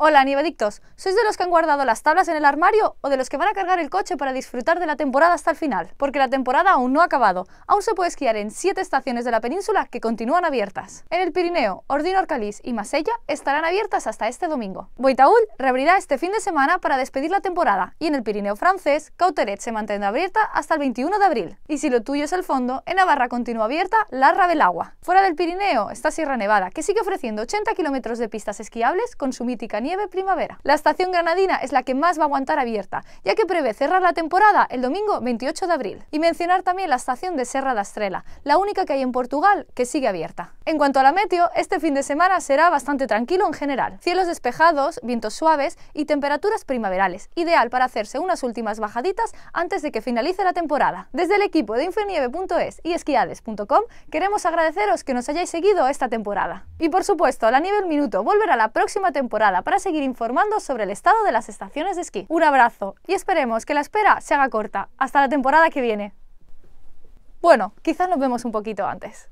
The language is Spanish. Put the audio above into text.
Hola, anivadictos. ¿Sois de los que han guardado las tablas en el armario o de los que van a cargar el coche para disfrutar de la temporada hasta el final? Porque la temporada aún no ha acabado. Aún se puede esquiar en siete estaciones de la península que continúan abiertas. En el Pirineo, Ordino Orcalís y Masella estarán abiertas hasta este domingo. Boitaúl reabrirá este fin de semana para despedir la temporada y en el Pirineo francés, Cauteret se mantendrá abierta hasta el 21 de abril. Y si lo tuyo es el fondo, en Navarra continúa abierta Larra del Agua. Fuera del Pirineo está Sierra Nevada, que sigue ofreciendo 80 kilómetros de pistas esquiables con su mítica nieve nieve primavera. La estación granadina es la que más va a aguantar abierta, ya que prevé cerrar la temporada el domingo 28 de abril. Y mencionar también la estación de Serra da Estrela, la única que hay en Portugal que sigue abierta. En cuanto a la meteo, este fin de semana será bastante tranquilo en general. Cielos despejados, vientos suaves y temperaturas primaverales, ideal para hacerse unas últimas bajaditas antes de que finalice la temporada. Desde el equipo de infenieve.es y esquiades.com queremos agradeceros que nos hayáis seguido esta temporada. Y por supuesto, la nieve al minuto volverá la próxima temporada para seguir informando sobre el estado de las estaciones de esquí. Un abrazo y esperemos que la espera se haga corta. Hasta la temporada que viene. Bueno, quizás nos vemos un poquito antes.